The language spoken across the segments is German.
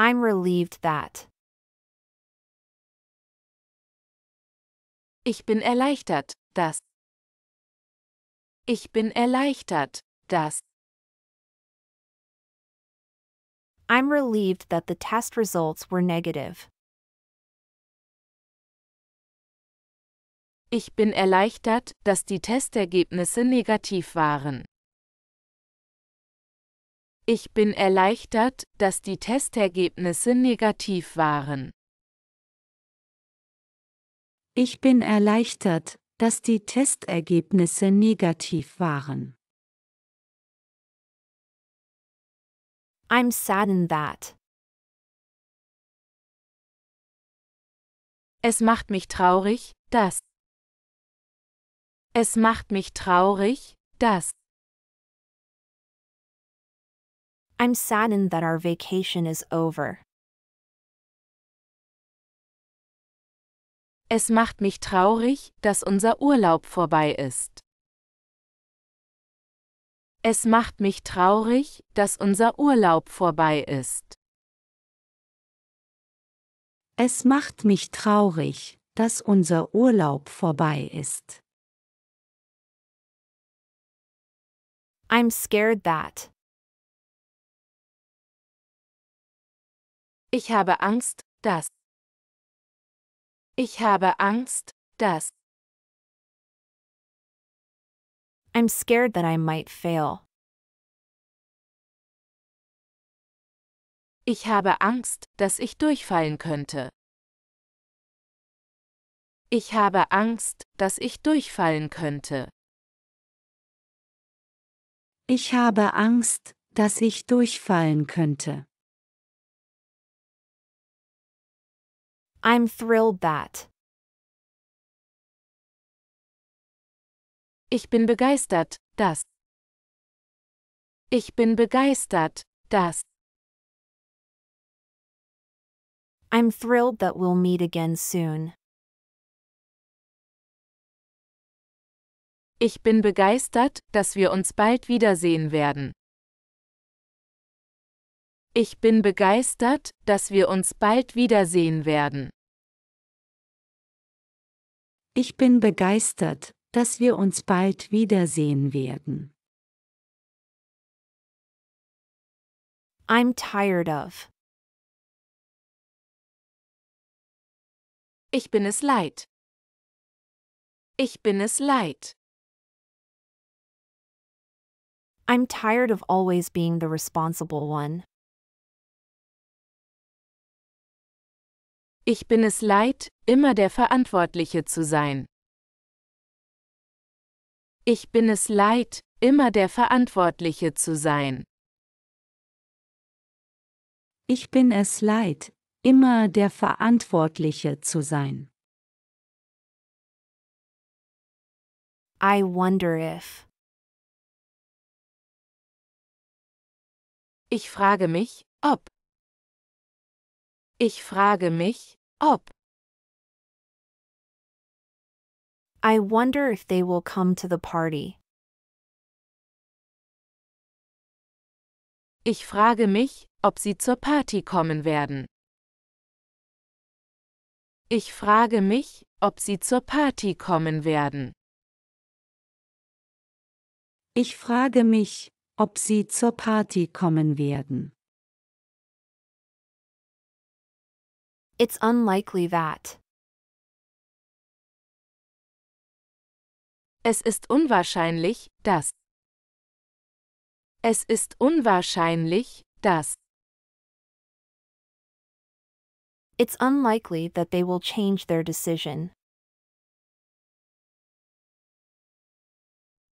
I'm relieved that. Ich bin erleichtert, dass. Ich bin erleichtert, dass. I'm relieved that the test results were negative. Ich bin erleichtert, dass die Testergebnisse negativ waren. Ich bin erleichtert, dass die Testergebnisse negativ waren. Ich bin erleichtert, dass die Testergebnisse negativ waren. I'm saddened that. Es macht mich traurig, dass. Es macht mich traurig, dass. I'm saddened that our vacation is over. Es macht mich traurig, dass unser Urlaub vorbei ist. Es macht mich traurig, dass unser Urlaub vorbei ist. Es macht mich traurig, dass unser Urlaub vorbei ist. I'm scared that. Ich habe Angst, dass. Ich habe Angst, dass. I'm scared that I might fail. Ich habe Angst, dass ich durchfallen könnte. Ich habe Angst, dass ich durchfallen könnte. Ich habe Angst, dass ich durchfallen könnte. I'm thrilled that. Ich bin begeistert, dass. Ich bin begeistert, dass. I'm thrilled that we'll meet again soon. Ich bin begeistert, dass wir uns bald wiedersehen werden. Ich bin begeistert, dass wir uns bald wiedersehen werden. Ich bin begeistert, dass wir uns bald wiedersehen werden. I'm tired of. Ich bin es leid. Ich bin es leid. I'm tired of always being the responsible one. Ich bin es leid, immer der Verantwortliche zu sein. Ich bin es leid, immer der Verantwortliche zu sein. Ich bin es leid, immer der Verantwortliche zu sein. I wonder if. Ich frage mich, ob. Ich frage mich, ob. I wonder if they will come to the party. Ich frage mich, ob sie zur Party kommen werden. Ich frage mich, ob sie zur Party kommen werden. Ich frage mich, ob sie zur Party kommen werden. It's unlikely that. Es ist unwahrscheinlich, dass. Es ist unwahrscheinlich, dass. It's unlikely that they will change their decision.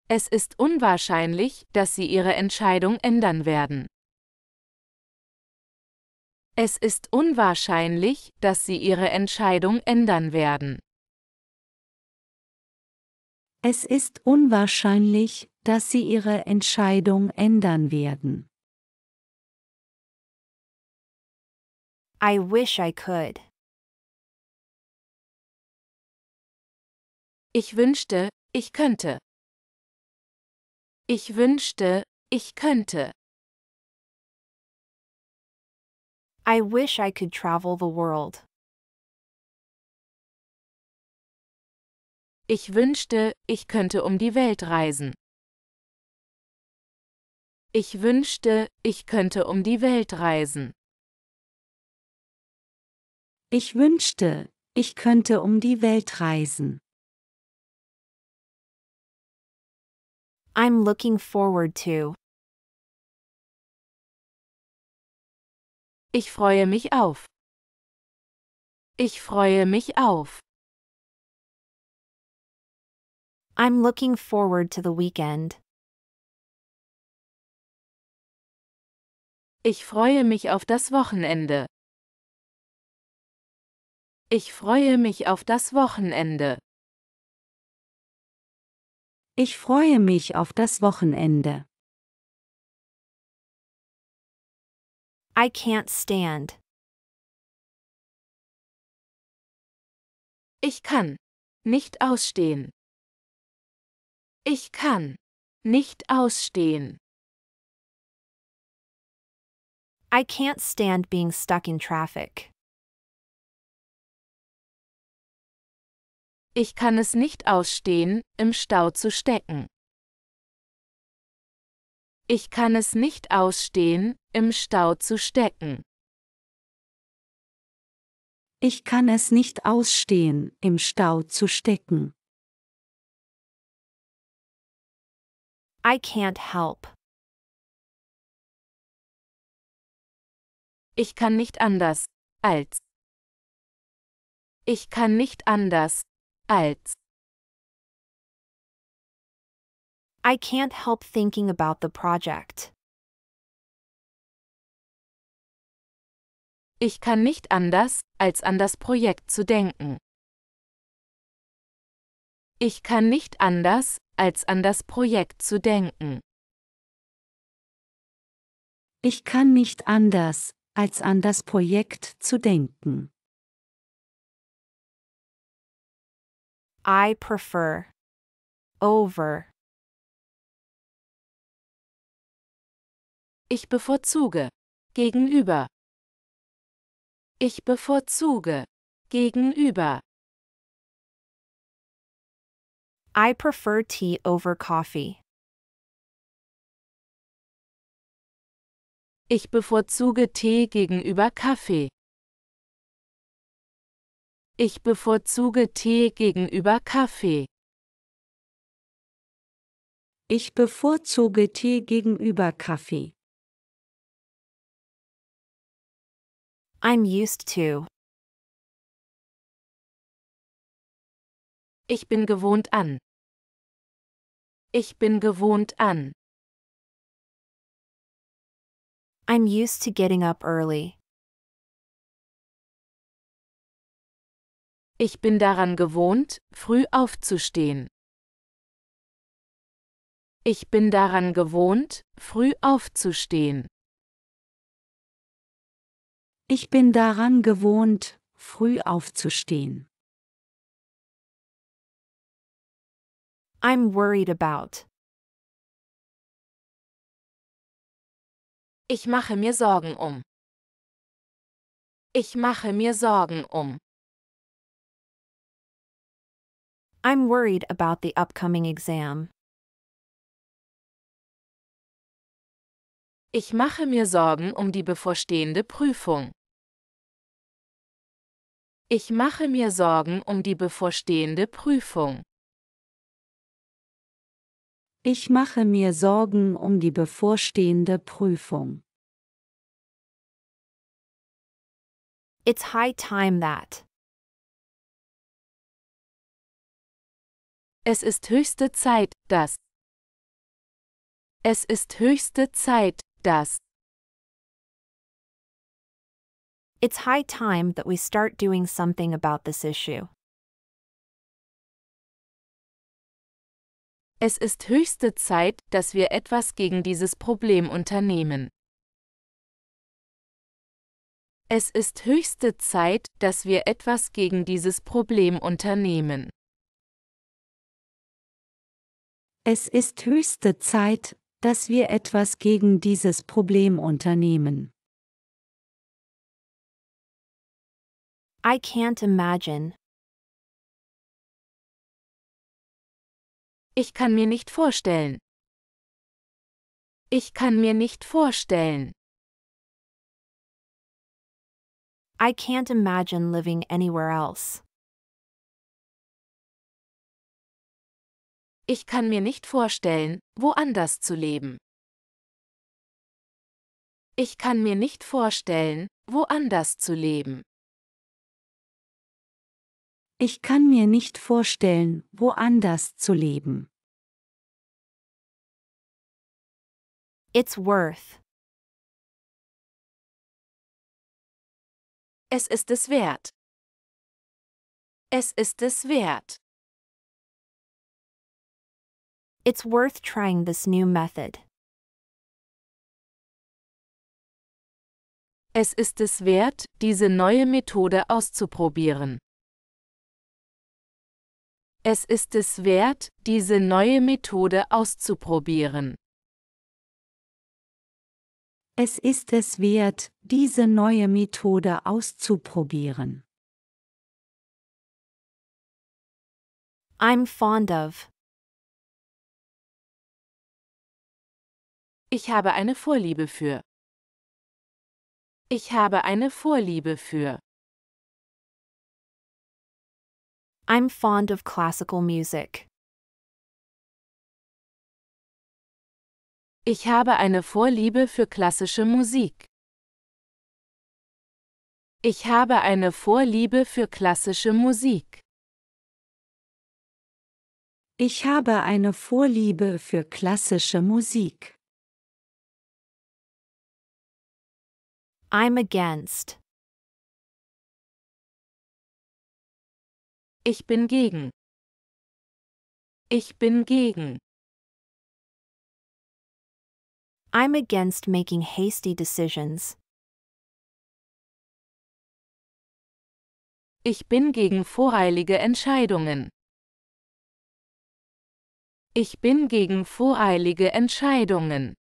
Es ist unwahrscheinlich, dass sie ihre Entscheidung ändern werden. Es ist unwahrscheinlich, dass sie ihre Entscheidung ändern werden. Es ist unwahrscheinlich, dass sie ihre Entscheidung ändern werden. I wish I could. Ich wünschte, ich könnte. Ich wünschte, ich könnte. I wish I could travel the world. Ich wünschte, ich könnte um die Welt reisen. Ich wünschte, ich könnte um die Welt reisen. Ich wünschte, ich könnte um die Welt reisen. I'm looking forward to. Ich freue mich auf. Ich freue mich auf. I'm looking forward to the weekend. Ich freue mich auf das Wochenende. Ich freue mich auf das Wochenende. Ich freue mich auf das Wochenende. I can't stand. Ich kann nicht ausstehen. Ich kann nicht ausstehen. I can't stand being stuck in traffic. Ich kann es nicht ausstehen, im Stau zu stecken. Ich kann es nicht ausstehen, im Stau zu stecken. Ich kann es nicht ausstehen, im Stau zu stecken. I can't help. Ich kann nicht anders als. Ich kann nicht anders als. I can't help thinking about the project. Ich kann nicht anders, als an das Projekt zu denken. Ich kann nicht anders, als an das Projekt zu denken. Ich kann nicht anders, als an das Projekt zu denken. I prefer over Ich bevorzuge. Gegenüber. Ich bevorzuge. Gegenüber. I prefer tea over coffee. Ich bevorzuge Tee gegenüber Kaffee. Ich bevorzuge Tee gegenüber Kaffee. Ich bevorzuge Tee gegenüber Kaffee. I'm used to. Ich bin gewohnt an. Ich bin gewohnt an. I'm used to getting up early. Ich bin daran gewohnt, früh aufzustehen. Ich bin daran gewohnt, früh aufzustehen. Ich bin daran gewohnt, früh aufzustehen. I'm worried about. Ich mache mir Sorgen um. Ich mache mir Sorgen um. I'm worried about the upcoming exam. Ich mache mir Sorgen um die bevorstehende Prüfung. Ich mache mir Sorgen um die bevorstehende Prüfung. Ich mache mir Sorgen um die bevorstehende Prüfung. It's high time that. Es ist höchste Zeit, dass. Es ist höchste Zeit, dass. It's high time that we start doing something about this issue. Es ist höchste Zeit, dass wir etwas gegen dieses Problem unternehmen. Es ist höchste Zeit, dass wir etwas gegen dieses Problem unternehmen. Es ist höchste Zeit, dass wir etwas gegen dieses Problem unternehmen. I can't imagine. Ich kann mir nicht vorstellen. Ich kann mir nicht vorstellen. I can't imagine living anywhere else. Ich kann mir nicht vorstellen, woanders zu leben. Ich kann mir nicht vorstellen, woanders zu leben. Ich kann mir nicht vorstellen, woanders zu leben. It's worth. Es ist es wert. Es ist es wert. It's worth trying this new method. Es ist es wert, diese neue Methode auszuprobieren. Es ist es wert, diese neue Methode auszuprobieren. Es ist es wert, diese neue Methode auszuprobieren. I'm fond of. Ich habe eine Vorliebe für. Ich habe eine Vorliebe für. I'm fond of classical music. Ich habe eine Vorliebe für klassische Musik. Ich habe eine Vorliebe für klassische Musik. Ich habe eine Vorliebe für klassische Musik. I'm against. Ich bin gegen. Ich bin gegen. I'm against making hasty decisions. Ich bin gegen voreilige Entscheidungen. Ich bin gegen voreilige Entscheidungen.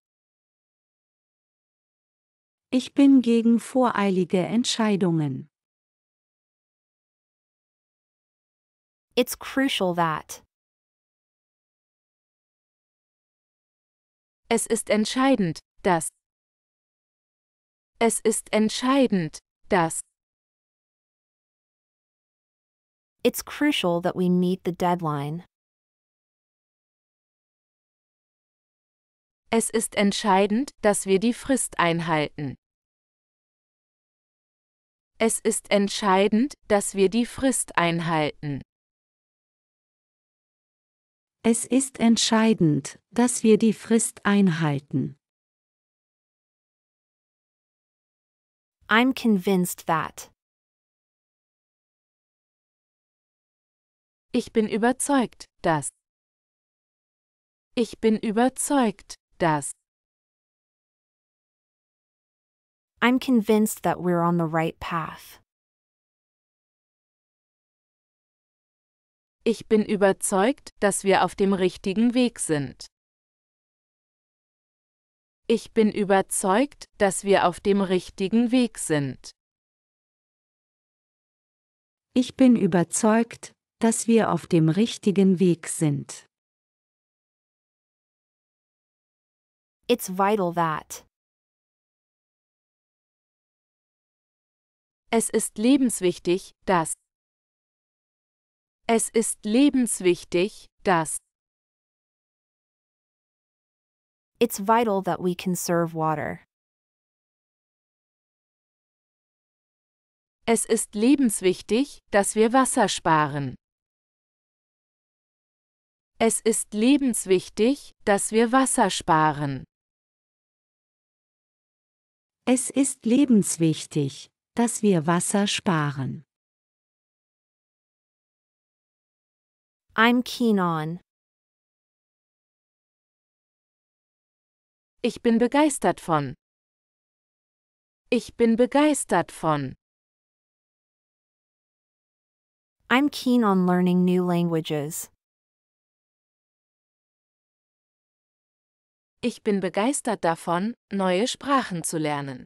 Ich bin gegen voreilige Entscheidungen. It's crucial that. Es ist entscheidend, dass. Es ist entscheidend, dass. It's crucial that we meet the deadline. Es ist entscheidend, dass wir die Frist einhalten. Es ist entscheidend, dass wir die Frist einhalten. Es ist entscheidend, dass wir die Frist einhalten. I'm convinced that. Ich bin überzeugt, dass. Ich bin überzeugt, dass. I'm convinced that we're on the right path. Ich bin überzeugt, dass wir auf dem richtigen Weg sind. Ich bin überzeugt, dass wir auf dem richtigen Weg sind. Ich bin überzeugt, dass wir auf dem richtigen Weg sind. It's vital that. Es ist lebenswichtig, dass es ist lebenswichtig, dass It's vital that we conserve water. Es ist lebenswichtig, dass wir Wasser sparen. Es ist lebenswichtig, dass wir Wasser sparen. Es ist lebenswichtig, dass wir Wasser sparen. I'm keen on. Ich bin begeistert von. Ich bin begeistert von. I'm keen on learning new languages. Ich bin begeistert davon, neue Sprachen zu lernen.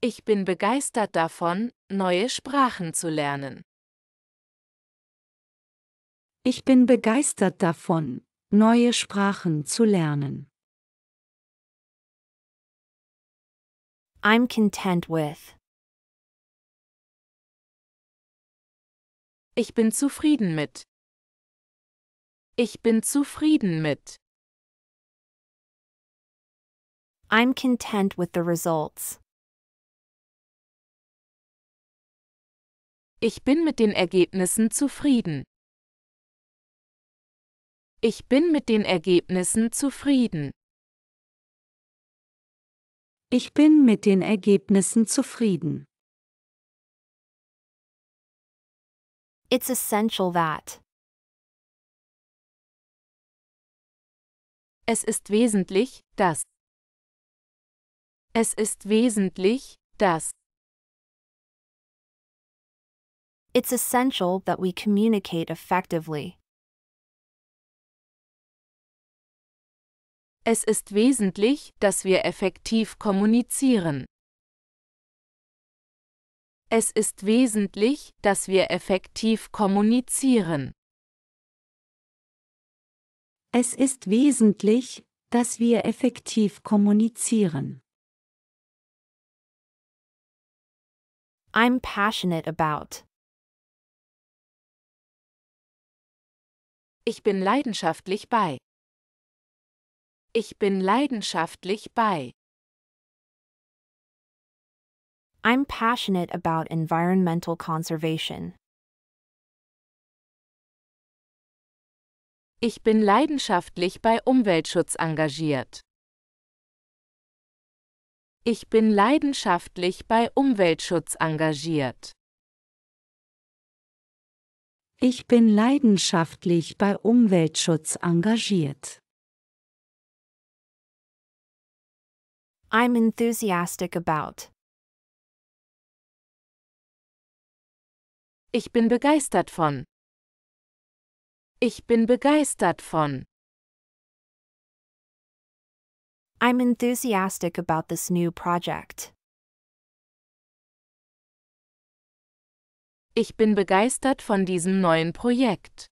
Ich bin begeistert davon, neue Sprachen zu lernen. Ich bin begeistert davon, neue Sprachen zu lernen. I'm content with. Ich bin zufrieden mit. Ich bin zufrieden mit. I'm content with the results. Ich bin mit den Ergebnissen zufrieden. Ich bin mit den Ergebnissen zufrieden. Ich bin mit den Ergebnissen zufrieden. It's essential that. Es ist wesentlich, dass. Es ist wesentlich, dass. It's essential that we communicate effectively. Es ist wesentlich, dass wir effektiv kommunizieren. Es ist wesentlich, dass wir effektiv kommunizieren. Es ist wesentlich, dass wir effektiv kommunizieren. I'm passionate about. Ich bin leidenschaftlich bei. Ich bin leidenschaftlich bei. I'm passionate about environmental conservation. Ich bin leidenschaftlich bei Umweltschutz engagiert. Ich bin leidenschaftlich bei Umweltschutz engagiert. Ich bin leidenschaftlich bei Umweltschutz engagiert. I'm enthusiastic about. Ich bin begeistert von. Ich bin begeistert von. I'm enthusiastic about this new project. Ich bin begeistert von diesem neuen Projekt.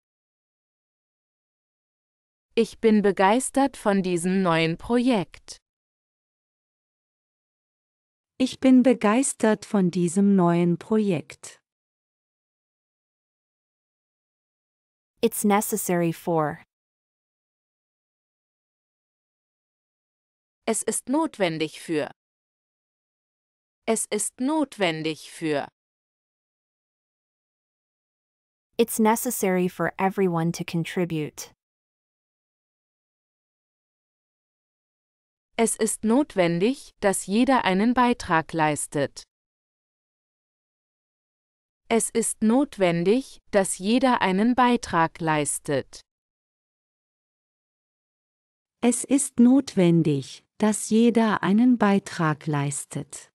Ich bin begeistert von diesem neuen Projekt. Ich bin begeistert von diesem neuen Projekt. It's necessary for. Es ist notwendig für. Es ist notwendig für. It's necessary for everyone to contribute. Es ist notwendig, dass jeder einen Beitrag leistet. Es ist notwendig, dass jeder einen Beitrag leistet. Es ist notwendig, dass jeder einen Beitrag leistet.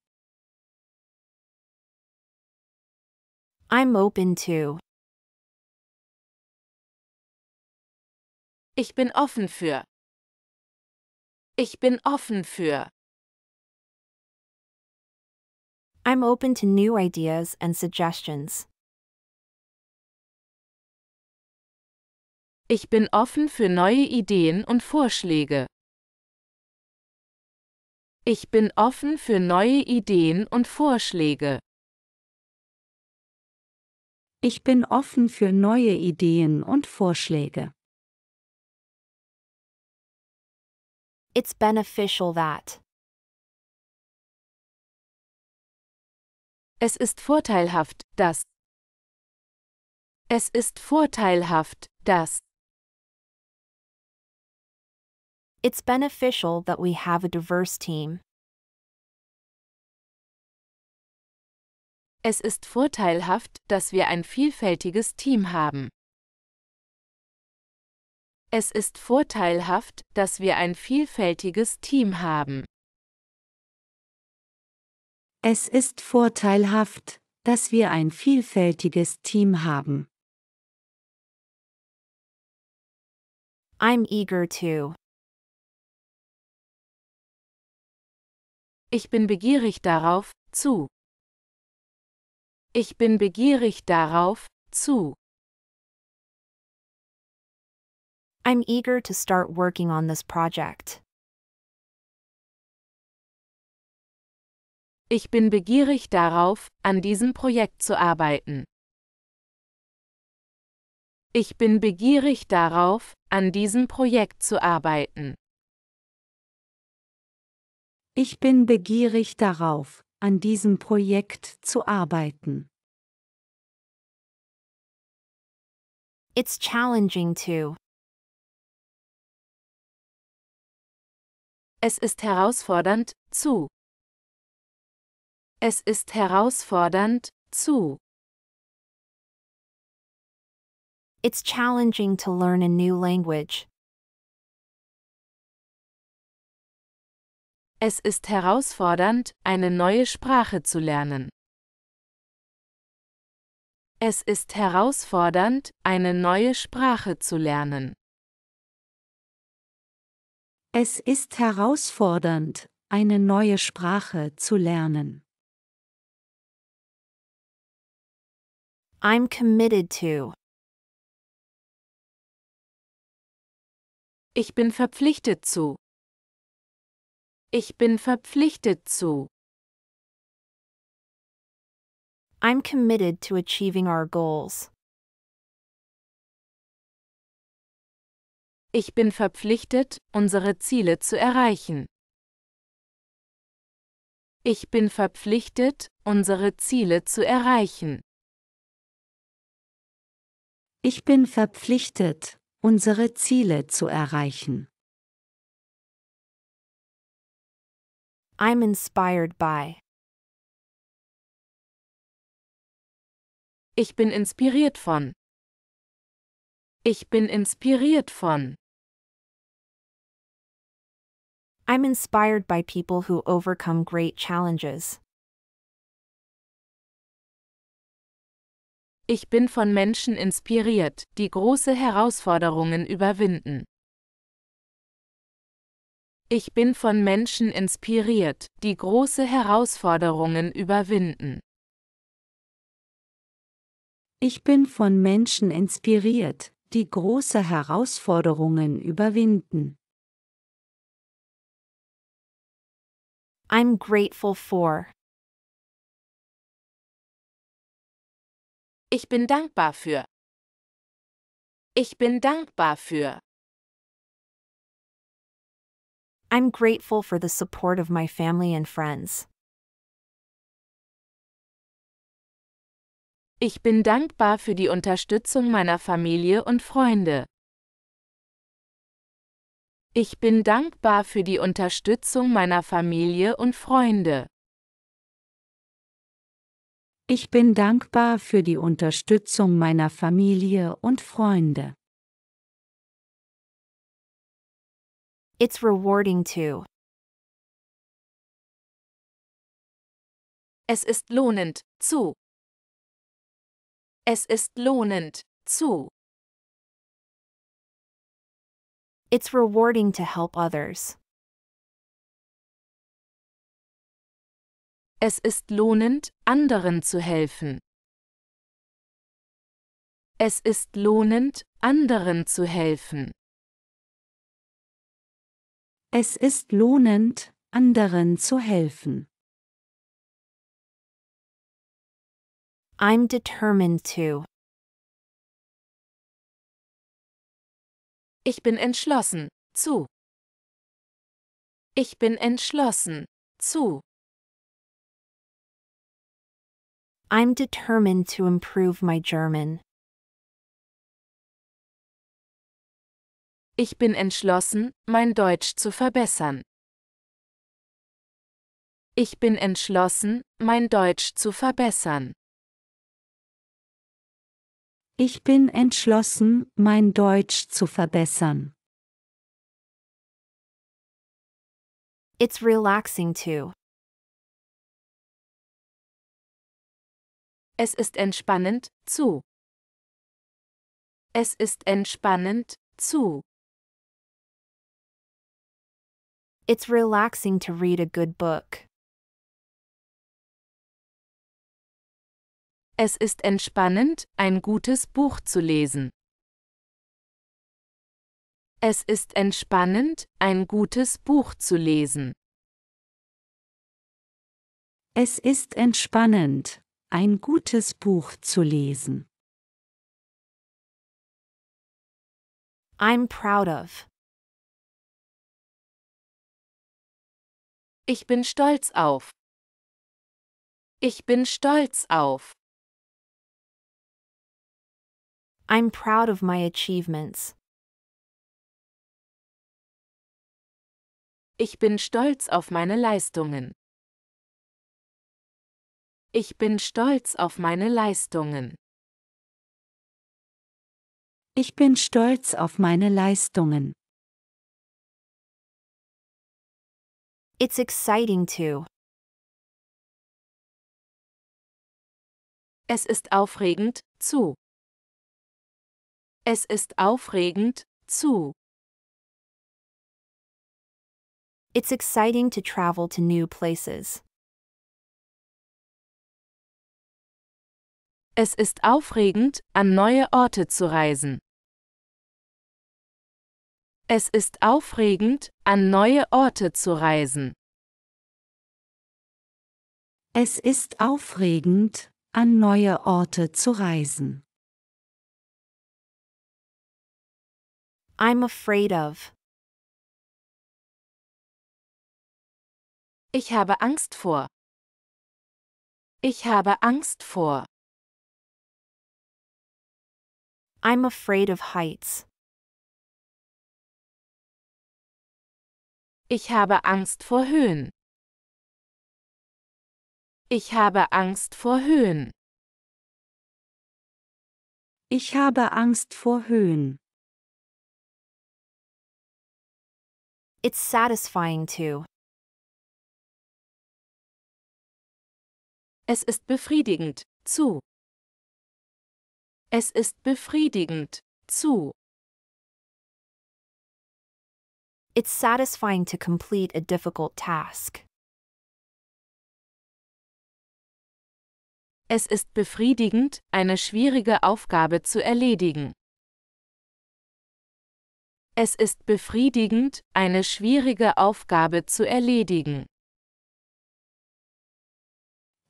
I'm open to. Ich bin offen für. Ich bin offen für. I'm open to new ideas and suggestions. Ich bin offen für neue Ideen und Vorschläge. Ich bin offen für neue Ideen und Vorschläge. Ich bin offen für neue Ideen und Vorschläge. It's beneficial that. Es ist vorteilhaft, dass. Es ist vorteilhaft, dass. It's beneficial that we have a diverse team. Es ist vorteilhaft, dass wir ein vielfältiges Team haben. Es ist vorteilhaft, dass wir ein vielfältiges Team haben. Es ist vorteilhaft, dass wir ein vielfältiges Team haben. I'm eager to. Ich bin begierig darauf, zu. Ich bin begierig darauf, zu. I'm eager to start working on this project. Ich bin begierig darauf, an diesem Projekt zu arbeiten. Ich bin begierig darauf, an diesem Projekt zu arbeiten. Ich bin begierig darauf, an diesem Projekt zu arbeiten. It's challenging to Es ist herausfordernd, zu. Es ist herausfordernd, zu. It's challenging to learn a new language. Es ist herausfordernd, eine neue Sprache zu lernen. Es ist herausfordernd, eine neue Sprache zu lernen. Es ist herausfordernd, eine neue Sprache zu lernen. I'm committed to. Ich bin verpflichtet zu. Ich bin verpflichtet zu. I'm committed to achieving our goals. Ich bin verpflichtet, unsere Ziele zu erreichen. Ich bin verpflichtet, unsere Ziele zu erreichen. Ich bin verpflichtet, unsere Ziele zu erreichen. I'm inspired by. Ich bin inspiriert von. Ich bin inspiriert von. I'm inspired by people who overcome great challenges. Ich bin von Menschen inspiriert, die große Herausforderungen überwinden. Ich bin von Menschen inspiriert, die große Herausforderungen überwinden. Ich bin von Menschen inspiriert, die große Herausforderungen überwinden. I'm grateful for. Ich bin dankbar für. Ich bin dankbar für. I'm grateful for the support of my family and friends. Ich bin dankbar für die Unterstützung meiner Familie und Freunde. Ich bin dankbar für die Unterstützung meiner Familie und Freunde. Ich bin dankbar für die Unterstützung meiner Familie und Freunde. It's rewarding to. Es ist lohnend, zu. Es ist lohnend, zu. It's rewarding to help others. Es ist lohnend, anderen zu helfen. Es ist lohnend, anderen zu helfen. Es ist lohnend, anderen zu helfen. I'm determined to. Ich bin entschlossen, zu. Ich bin entschlossen, zu. I'm determined to improve my German. Ich bin entschlossen, mein Deutsch zu verbessern. Ich bin entschlossen, mein Deutsch zu verbessern. Ich bin entschlossen, mein Deutsch zu verbessern. It's relaxing to. Es ist entspannend zu. Es ist entspannend zu. It's relaxing to read a good book. Es ist entspannend, ein gutes Buch zu lesen. Es ist entspannend, ein gutes Buch zu lesen. Es ist entspannend, ein gutes Buch zu lesen. I'm proud of. Ich bin stolz auf. Ich bin stolz auf. I'm proud of my achievements. Ich bin stolz auf meine Leistungen. Ich bin stolz auf meine Leistungen. Ich bin stolz auf meine Leistungen. It's exciting to. Es ist aufregend, zu es ist aufregend, zu. It's exciting to travel to new places. Es ist aufregend, an neue Orte zu reisen. Es ist aufregend, an neue Orte zu reisen. Es ist aufregend, an neue Orte zu reisen. I'm afraid of. Ich habe Angst vor. Ich habe Angst vor. I'm afraid of heights. Ich habe Angst vor Höhen. Ich habe Angst vor Höhen. Ich habe Angst vor Höhen. It's satisfying to. Es ist befriedigend, zu. Es ist befriedigend, zu. It's satisfying to complete a difficult task. Es ist befriedigend, eine schwierige Aufgabe zu erledigen. Es ist befriedigend, eine schwierige Aufgabe zu erledigen.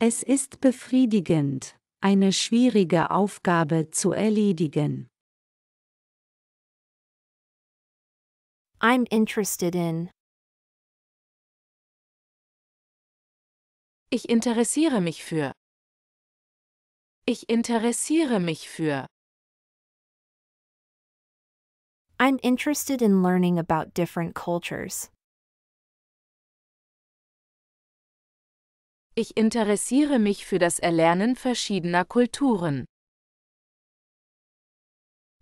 Es ist befriedigend, eine schwierige Aufgabe zu erledigen. I'm interested in. Ich interessiere mich für. Ich interessiere mich für. I'm interested in learning about different cultures. Ich interessiere mich für das Erlernen verschiedener Kulturen.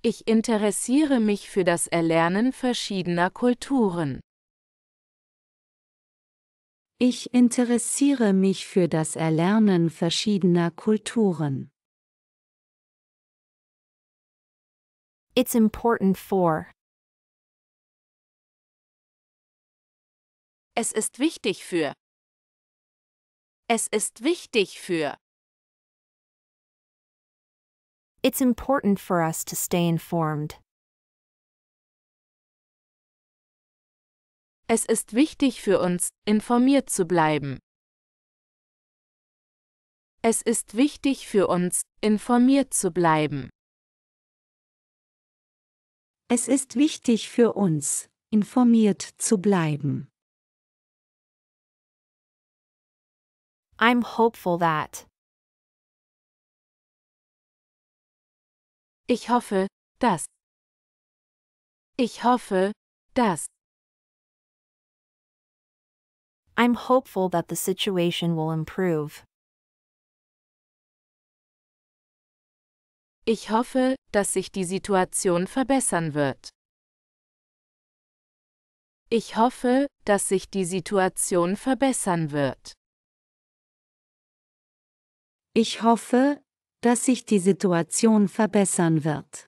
Ich interessiere mich für das Erlernen verschiedener Kulturen. Ich interessiere mich für das Erlernen verschiedener Kulturen. It's important for. Es ist wichtig für. Es ist wichtig für. It's important for us to stay informed. Es ist wichtig für uns, informiert zu bleiben. Es ist wichtig für uns, informiert zu bleiben. Es ist wichtig für uns, informiert zu bleiben. I'm hopeful that. Ich hoffe, dass. Ich hoffe, dass. I'm hopeful that the situation will improve. Ich hoffe, dass sich die Situation verbessern wird. Ich hoffe, dass sich die Situation verbessern wird. Ich hoffe, dass sich die Situation verbessern wird.